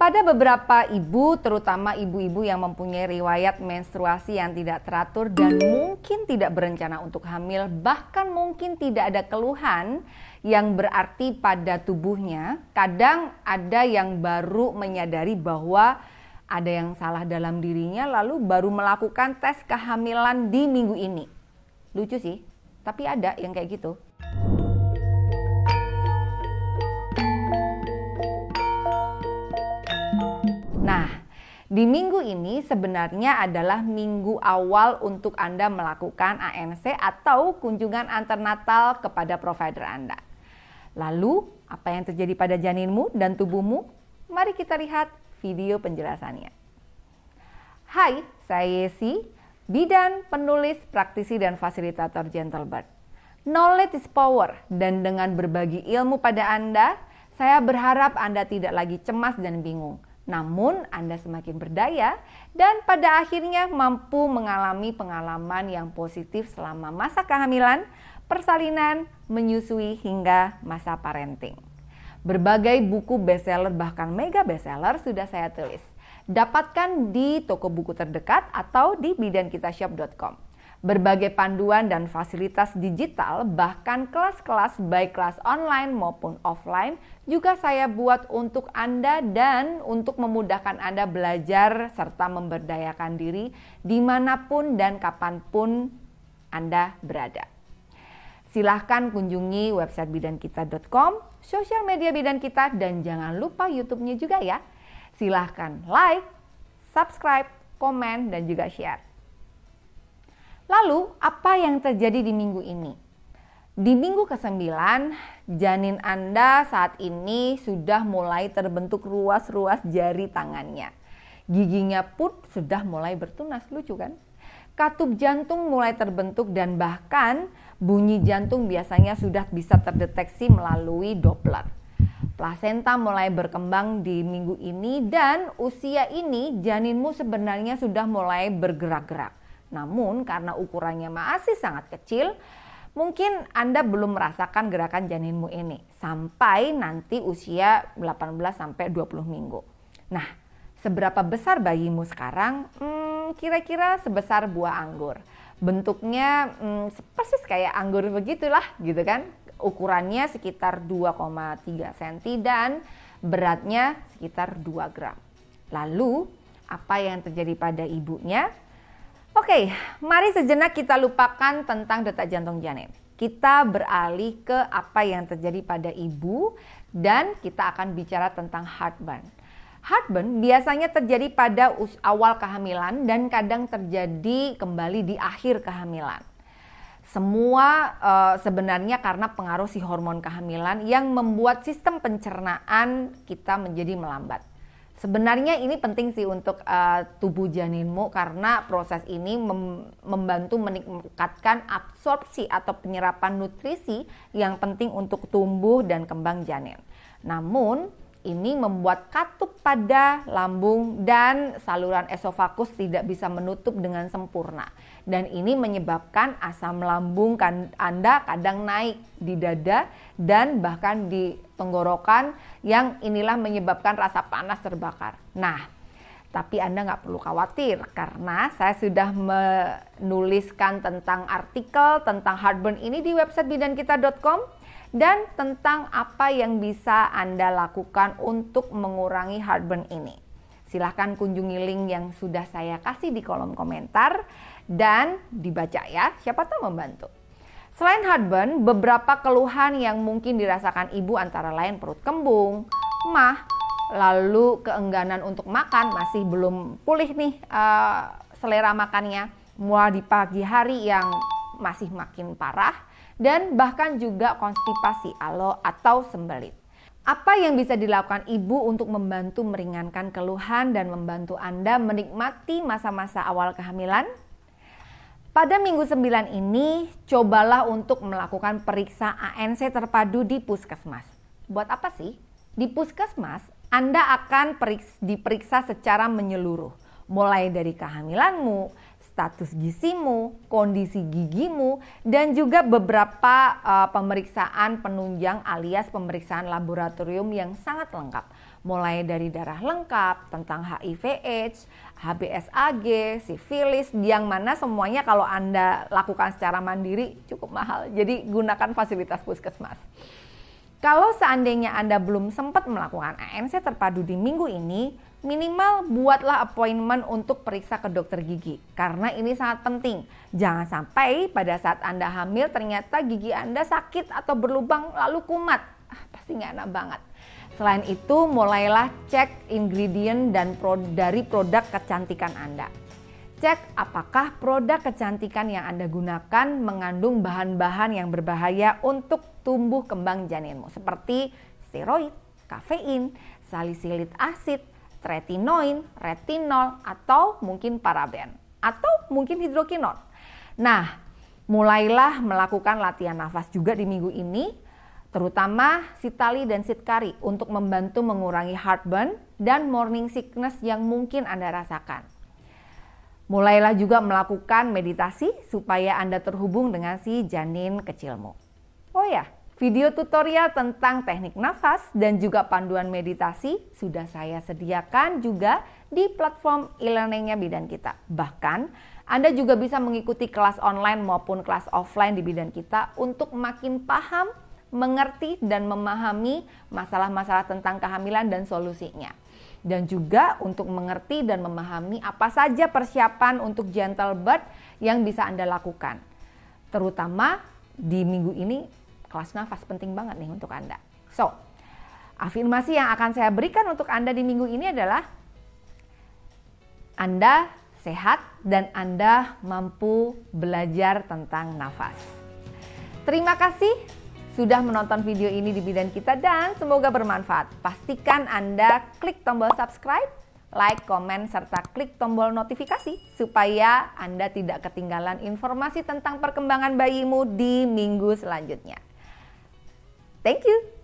Pada beberapa ibu, terutama ibu-ibu yang mempunyai riwayat menstruasi yang tidak teratur dan mungkin tidak berencana untuk hamil, bahkan mungkin tidak ada keluhan yang berarti pada tubuhnya, kadang ada yang baru menyadari bahwa ada yang salah dalam dirinya, lalu baru melakukan tes kehamilan di minggu ini. Lucu sih, tapi ada yang kayak gitu. Di minggu ini sebenarnya adalah minggu awal untuk Anda melakukan ANC atau kunjungan antarnatal kepada provider Anda. Lalu, apa yang terjadi pada janinmu dan tubuhmu? Mari kita lihat video penjelasannya. Hai, saya Yesi, bidan, penulis, praktisi, dan fasilitator Gentle Gentlebird. Knowledge is power, dan dengan berbagi ilmu pada Anda, saya berharap Anda tidak lagi cemas dan bingung – namun, Anda semakin berdaya dan pada akhirnya mampu mengalami pengalaman yang positif selama masa kehamilan, persalinan, menyusui hingga masa parenting. Berbagai buku bestseller bahkan mega bestseller sudah saya tulis. Dapatkan di toko buku terdekat atau di bidankitashop.com. Berbagai panduan dan fasilitas digital, bahkan kelas-kelas baik kelas online maupun offline, juga saya buat untuk Anda dan untuk memudahkan Anda belajar serta memberdayakan diri dimanapun dan kapanpun Anda berada. Silahkan kunjungi website bidankita.com, sosial media Bidan Kita, dan jangan lupa YouTube-nya juga ya. Silahkan like, subscribe, komen, dan juga share. Lalu, apa yang terjadi di minggu ini? Di minggu ke-9, janin Anda saat ini sudah mulai terbentuk ruas-ruas jari tangannya. Giginya pun sudah mulai bertunas, lucu kan? Katup jantung mulai terbentuk dan bahkan bunyi jantung biasanya sudah bisa terdeteksi melalui Doppler. Plasenta mulai berkembang di minggu ini dan usia ini janinmu sebenarnya sudah mulai bergerak-gerak. Namun karena ukurannya masih sangat kecil, mungkin Anda belum merasakan gerakan janinmu ini sampai nanti usia 18 sampai 20 minggu. Nah, seberapa besar bayimu sekarang? Hmm, kira-kira sebesar buah anggur. Bentuknya hmm, persis kayak anggur begitulah gitu kan. Ukurannya sekitar 2,3 cm dan beratnya sekitar 2 gram. Lalu, apa yang terjadi pada ibunya? Oke, mari sejenak kita lupakan tentang detak jantung janin. Kita beralih ke apa yang terjadi pada ibu dan kita akan bicara tentang heartburn. Heartburn biasanya terjadi pada awal kehamilan dan kadang terjadi kembali di akhir kehamilan. Semua e, sebenarnya karena pengaruh si hormon kehamilan yang membuat sistem pencernaan kita menjadi melambat. Sebenarnya ini penting sih untuk uh, tubuh janinmu karena proses ini mem membantu meningkatkan absorpsi atau penyerapan nutrisi yang penting untuk tumbuh dan kembang janin. Namun, ini membuat katup pada lambung dan saluran esofagus tidak bisa menutup dengan sempurna. Dan ini menyebabkan asam lambung kan, Anda kadang naik di dada dan bahkan di tenggorokan yang inilah menyebabkan rasa panas terbakar. Nah, tapi Anda nggak perlu khawatir karena saya sudah menuliskan tentang artikel tentang heartburn ini di website bidankita.com dan tentang apa yang bisa Anda lakukan untuk mengurangi heartburn ini. Silahkan kunjungi link yang sudah saya kasih di kolom komentar dan dibaca ya, siapa tahu membantu. Selain heartburn, beberapa keluhan yang mungkin dirasakan ibu antara lain perut kembung, mah, lalu keengganan untuk makan masih belum pulih nih uh, selera makannya mual di pagi hari yang masih makin parah dan bahkan juga konstipasi alo atau sembelit. Apa yang bisa dilakukan ibu untuk membantu meringankan keluhan dan membantu Anda menikmati masa-masa awal kehamilan? Pada minggu 9 ini, cobalah untuk melakukan periksa ANC terpadu di puskesmas. Buat apa sih? Di puskesmas, anda akan diperiksa secara menyeluruh, mulai dari kehamilanmu, status gizimu, kondisi gigimu, dan juga beberapa uh, pemeriksaan penunjang alias pemeriksaan laboratorium yang sangat lengkap. Mulai dari darah lengkap, tentang HIV/AIDS, HBSAG, sifilis, yang mana semuanya kalau Anda lakukan secara mandiri cukup mahal. Jadi gunakan fasilitas puskesmas. Kalau seandainya Anda belum sempat melakukan ANC terpadu di minggu ini, minimal buatlah appointment untuk periksa ke dokter gigi. Karena ini sangat penting. Jangan sampai pada saat Anda hamil ternyata gigi Anda sakit atau berlubang lalu kumat. Ah, pasti nggak enak banget. Selain itu, mulailah cek ingredient dan pro dari produk kecantikan Anda. Cek apakah produk kecantikan yang Anda gunakan mengandung bahan-bahan yang berbahaya untuk tumbuh kembang janinmu seperti steroid, kafein, salisilit asid, tretinoin, retinol, atau mungkin paraben, atau mungkin hidrokinon. Nah, mulailah melakukan latihan nafas juga di minggu ini, terutama sitali dan sitkari untuk membantu mengurangi heartburn dan morning sickness yang mungkin Anda rasakan. Mulailah juga melakukan meditasi supaya Anda terhubung dengan si janin kecilmu. Oh ya, video tutorial tentang teknik nafas dan juga panduan meditasi sudah saya sediakan juga di platform e-learningnya bidan kita. Bahkan, Anda juga bisa mengikuti kelas online maupun kelas offline di bidan kita untuk makin paham, mengerti, dan memahami masalah-masalah tentang kehamilan dan solusinya dan juga untuk mengerti dan memahami apa saja persiapan untuk gentle birth yang bisa Anda lakukan. Terutama di minggu ini kelas nafas penting banget nih untuk Anda. So, afirmasi yang akan saya berikan untuk Anda di minggu ini adalah Anda sehat dan Anda mampu belajar tentang nafas. Terima kasih sudah menonton video ini di Bidan Kita dan semoga bermanfaat. Pastikan Anda klik tombol subscribe, like, komen, serta klik tombol notifikasi supaya Anda tidak ketinggalan informasi tentang perkembangan bayimu di minggu selanjutnya. Thank you.